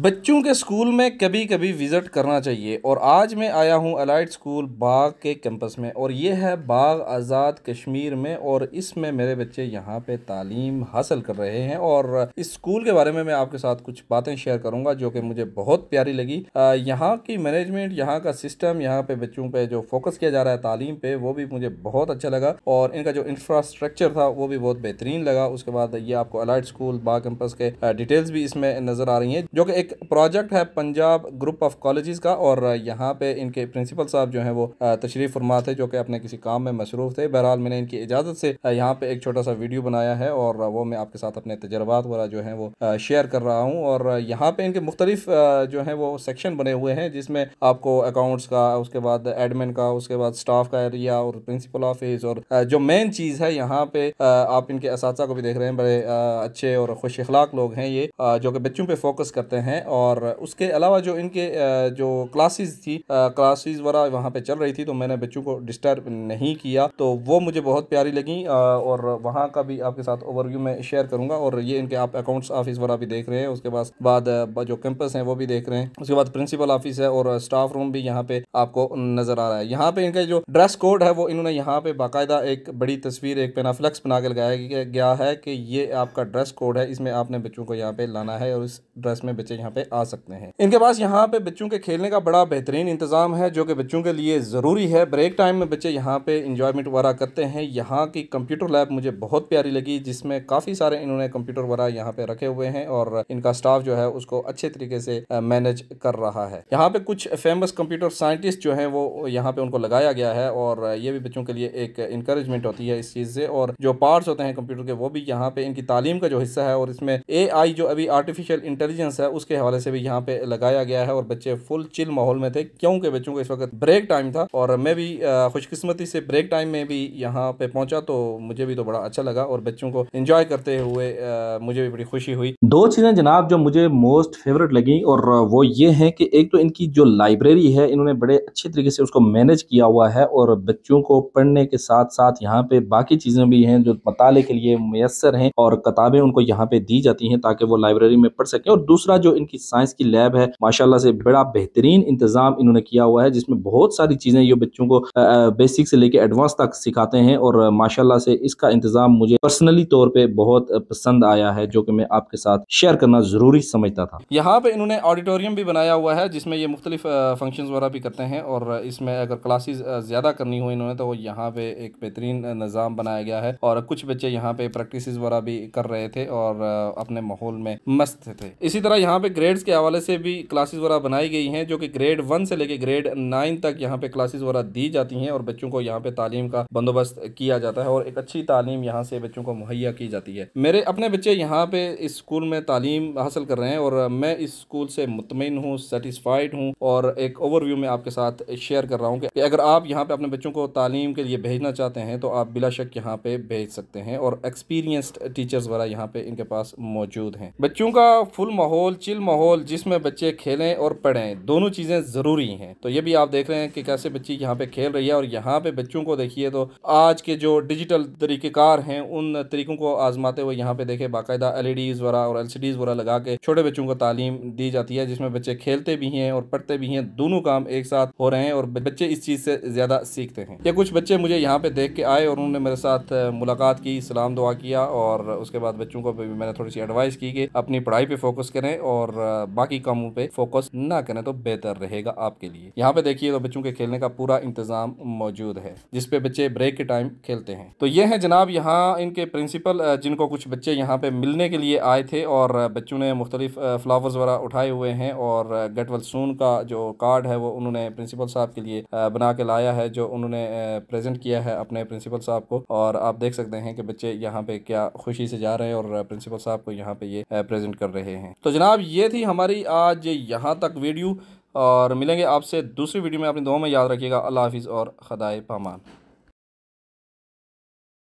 बच्चों के स्कूल में कभी कभी विज़िट करना चाहिए और आज मैं आया हूँ अलाइट स्कूल बाग के कैंपस में और ये है बाग आज़ाद कश्मीर में और इसमें मेरे बच्चे यहाँ पे तालीम हासिल कर रहे हैं और इस स्कूल के बारे में मैं आपके साथ कुछ बातें शेयर करूंगा जो कि मुझे बहुत प्यारी लगी यहाँ की मैनेजमेंट यहाँ का सिस्टम यहाँ पे बच्चों पर जो फोकस किया जा रहा है तालीम पर वो भी मुझे बहुत अच्छा लगा और इनका जो इंफ्रास्ट्रक्चर था वो भी बहुत बेहतरीन लगा उसके बाद ये आपको अलाइट स्कूल बाग कैंपस के डिटेल्स भी इसमें नज़र आ रही हैं जो कि एक प्रोजेक्ट है पंजाब ग्रुप ऑफ कॉलेजेस का और यहाँ पे इनके प्रिंसिपल साहब जो हैं वो तशरीफ़ फरमा थे जो कि अपने किसी काम में मसरूफ़ थे बहरहाल मैंने इनकी इजाज़त से यहाँ पे एक छोटा सा वीडियो बनाया है और वो मैं आपके साथ अपने तजर्बात वगैरह जो हैं वो शेयर कर रहा हूँ और यहाँ पे इनके मुख्तलिफ जो हैं वो सेक्शन बने हुए हैं जिसमें आपको अकाउंट्स का उसके बाद एडमिन का उसके बाद स्टाफ का एरिया और प्रिंसिपल ऑफिस और जो मेन चीज़ है यहाँ पे आप इनके इस को भी देख रहे हैं बड़े अच्छे और खुश अखलाक लोग हैं ये जो कि बच्चों पर फोकस करते हैं हैं और उसके अलावा जो इनके जो क्लासेस थी क्लासेस वगैरह वहाँ पे चल रही थी तो मैंने बच्चों को डिस्टर्ब नहीं किया तो वो मुझे बहुत प्यारी लगी और वहाँ का भी आपके साथ ओवरव्यू मैं शेयर करूँगा और ये इनके आप अकाउंट्स ऑफिस वगैरह भी देख रहे हैं उसके बाद जो कैंपस है वो भी देख रहे हैं उसके बाद प्रिंसिपल ऑफिस है और स्टाफ रूम भी यहाँ पे आपको नजर आ रहा है यहाँ पे इनका जो ड्रेस कोड है वो इन्होंने यहाँ पे बाकायदा एक बड़ी तस्वीर एक पेनाफ्लेक्स बना के लगाया गया है कि ये आपका ड्रेस कोड है इसमें आपने बच्चों को यहाँ पे लाना है और इस ड्रेस में बच्चे बच्चे यहाँ पे आ सकते हैं इनके पास यहाँ पे बच्चों के खेलने का बड़ा बेहतरीन इंतजाम है जो कि बच्चों के लिए ज़रूरी है ब्रेक टाइम में बच्चे यहाँ पे इंजॉयमेंट वगैरह करते हैं यहाँ की कंप्यूटर लैब मुझे बहुत प्यारी लगी जिसमें काफ़ी सारे इन्होंने कंप्यूटर वगैरह यहाँ पे रखे हुए हैं और इनका स्टाफ जो है उसको अच्छे तरीके से मैनेज कर रहा है यहाँ पे कुछ फेमस कंप्यूटर साइंटिस्ट जो है वो यहाँ पे उनको लगाया गया है और ये भी बच्चों के लिए एक इंकरेजमेंट होती है इस चीज़ से और जो पार्ट्स होते हैं कंप्यूटर के वो भी यहाँ पे इनकी तालीम का जो हिस्सा है और इसमें ए जो अभी आर्टिफिशियल इंटेलिजेंस है उस उसके हवाले से भी यहाँ पे लगाया गया है और बच्चे फुल चिल माहौल में थे क्योंकि बच्चों को इस वक्त ब्रेक टाइम था और मैं भी खुशकिस्मती से ब्रेक टाइम में भी यहाँ पे पहुंचा तो मुझे भी तो बड़ा अच्छा लगा और बच्चों को इंजॉय करते हुए मुझे भी बड़ी खुशी हुई दो चीज़ें जनाब जो मुझे मोस्ट फेवरेट लगी और वो ये है कि एक तो इनकी जो लाइब्रेरी है इन्होंने बड़े अच्छे तरीके से उसको मैनेज किया हुआ है और बच्चों को पढ़ने के साथ साथ यहाँ पे बाकी चीज़ें भी हैं जो मताले के लिए मैसर हैं और किताबें उनको यहाँ पे दी जाती हैं ताकि वो लाइब्रेरी में पढ़ सकें और दूसरा जो इनकी साइंस की लैब है माशाला से बड़ा बेहतरीन इंतजाम इन्होंने किया हुआ है जिसमें बहुत सारी चीज़ें ये बच्चों को बेसिक से लेकर एडवांस तक सिखाते हैं और माशाला से इसका इंतज़ाम मुझे पर्सनली तौर पर बहुत पसंद आया है जो कि मैं आपके साथ शेयर करना ज़रूरी समझता था यहाँ पे इन्होंने ऑडिटोरियम भी बनाया हुआ है जिसमें ये मुख्तलिफ फंक्शन वगैरह भी करते हैं और इसमें अगर क्लासेज ज़्यादा करनी हो इन्होंने तो यहाँ पे एक बेहतरीन निज़ाम बनाया गया है और कुछ बच्चे यहाँ पे प्रैक्टिस वगैरह भी कर रहे थे और अपने माहौल में मस्त थे इसी तरह यहाँ पे ग्रेड्स के हवाले से भी क्लासेस वगैरह बनाई गई हैं जो कि ग्रेड वन से लेके ग्रेड नाइन तक यहाँ पे क्लासेस वगैरह दी जाती हैं और बच्चों को यहाँ पे तालीम का बंदोबस्त किया जाता है और एक अच्छी तालीम यहाँ से बच्चों को मुहैया की जाती है मेरे अपने बच्चे यहाँ पे इस स्कूल में तालीम हासिल कर रहे हैं और मैं इस स्कूल से मुतमिन हूँ सेटिस्फाइड हूँ और एक ओवरव्यू में आपके साथ शेयर कर रहा हूँ कि अगर आप यहाँ पे अपने बच्चों को तालीम के लिए भेजना चाहते हैं तो आप बिला शक यहाँ पे भेज सकते हैं और एक्सपीरियंस्ड टीचर्स वगैरह यहाँ पे इनके पास मौजूद हैं बच्चों का फुल माहौल चिल माहौल जिसमें बच्चे खेलें और पढ़ें दोनों चीज़ें ज़रूरी हैं तो ये भी आप देख रहे हैं कि कैसे बच्ची यहाँ पे खेल रही है और यहाँ पे बच्चों को देखिए तो आज के जो डिजिटल तरीक़ेकार हैं उन तरीक़ों को आजमाते हुए यहाँ पे देखे बाकायदा एल ई वगैरह और एल सी लगा के छोटे बच्चों को तालीम दी जाती है जिसमें बच्चे खेलते भी हैं और पढ़ते भी हैं दोनों काम एक साथ हो रहे हैं और बच्चे इस चीज़ से ज़्यादा सीखते हैं या कुछ बच्चे मुझे यहाँ पे देख के आए और उन्होंने मेरे साथ मुलाकात की सलाम दुआ किया और उसके बाद बच्चों को मैंने थोड़ी सी एडवाइस की कि अपनी पढ़ाई पर फोकस करें और और बाकी कामों पे फोकस ना करें तो बेहतर रहेगा आपके लिए यहाँ पे देखिए तो बच्चों के खेलने का पूरा इंतज़ाम मौजूद है जिसपे बच्चे ब्रेक के टाइम खेलते हैं तो ये है जनाब यहाँ इनके प्रिंसिपल जिनको कुछ बच्चे यहाँ पे मिलने के लिए आए थे और बच्चों ने मुख्तलिफ फ्लावर्स वगैरह उठाए हुए हैं और गटवल सून का जो कार्ड है वो उन्होंने प्रिंसिपल साहब के लिए बना के लाया है जो उन्होंने प्रेजेंट किया है अपने प्रिंसिपल साहब को और आप देख सकते हैं कि बच्चे यहाँ पे क्या खुशी से जा रहे हैं और प्रिंसिपल साहब को यहाँ पे ये प्रेजेंट कर रहे हैं तो जनाब ये थी हमारी आज यहाँ तक वीडियो और मिलेंगे आपसे दूसरी वीडियो में अपनी दो में याद रखिएगा अल्लाह हाफिज़ और खदाए पामान